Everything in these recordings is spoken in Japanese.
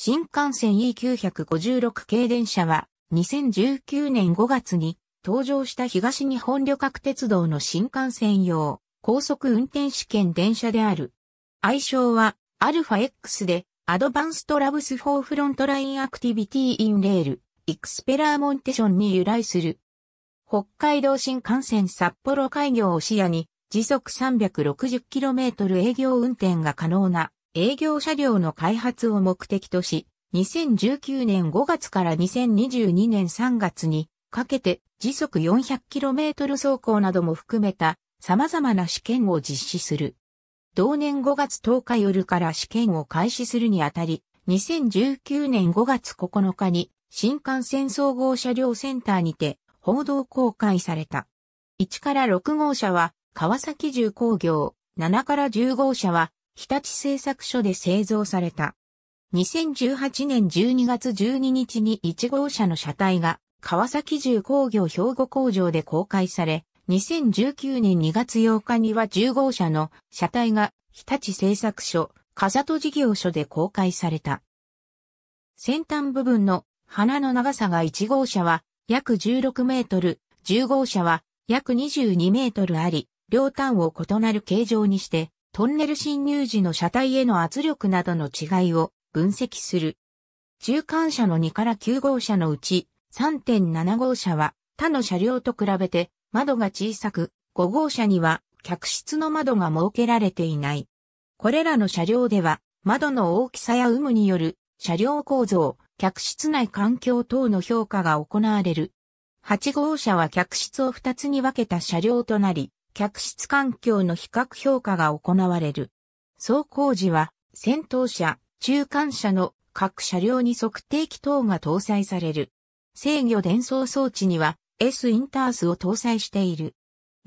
新幹線 E956 系電車は2019年5月に登場した東日本旅客鉄道の新幹線用高速運転試験電車である。愛称はアルファ X でアドバンストラブスフォーフロントラインアクティビティインレール、エクスペラーモンテションに由来する。北海道新幹線札幌開業を視野に時速 360km 営業運転が可能な営業車両の開発を目的とし、2019年5月から2022年3月にかけて時速 400km 走行なども含めた様々な試験を実施する。同年5月10日夜から試験を開始するにあたり、2019年5月9日に新幹線総合車両センターにて報道公開された。1から6号車は川崎重工業、7から10号車は日立製作所で製造された。2018年12月12日に1号車の車体が川崎重工業兵庫工場で公開され、2019年2月8日には10号車の車体が日立製作所、笠戸事業所で公開された。先端部分の花の長さが1号車は約16メートル、10号車は約22メートルあり、両端を異なる形状にしてトンネル侵入時の車体への圧力などの違いを分析する。中間車の2から9号車のうち3.7号車は他の車両と比べて窓が小さく、5号車には客室の窓が設けられていない。これらの車両では窓の大きさや有無による車両構造、客室内環境等の評価が行われる。8号車は客室を2つに分けた車両となり、客室環境の比較評価が行われる。走行時は、先頭車、中間車の各車両に測定器等が搭載される。制御伝送装置には S インタースを搭載している。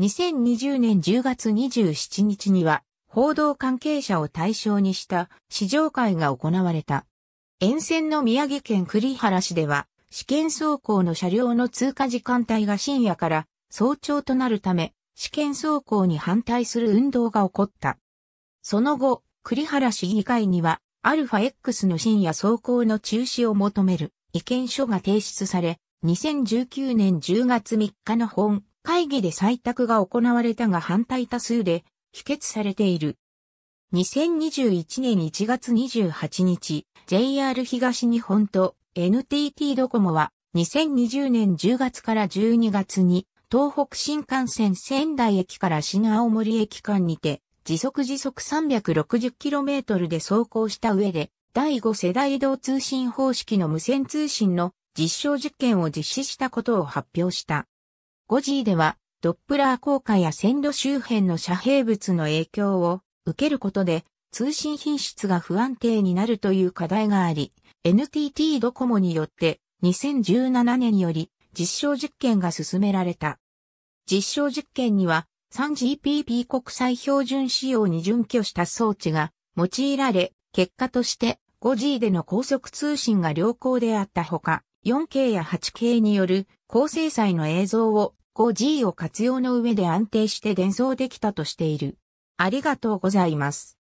2020年10月27日には報道関係者を対象にした試乗会が行われた。沿線の宮城県栗原市では試験走行の車両の通過時間帯が深夜から早朝となるため試験走行に反対する運動が起こった。その後、栗原市議会には、アルファ X の深夜走行の中止を求める意見書が提出され、2019年10月3日の本会議で採択が行われたが反対多数で否決されている。2021年1月28日、JR 東日本と NTT ドコモは2020年10月から12月に東北新幹線仙台駅から新青森駅間にて、時速時速 360km で走行した上で、第5世代移動通信方式の無線通信の実証実験を実施したことを発表した。5G では、ドップラー効果や線路周辺の遮蔽物の影響を受けることで、通信品質が不安定になるという課題があり、NTT ドコモによって2017年より実証実験が進められた。実証実験には 3GPP 国際標準仕様に準拠した装置が用いられ、結果として 5G での高速通信が良好であったほか、4K や 8K による高精細の映像を 5G を活用の上で安定して伝送できたとしている。ありがとうございます。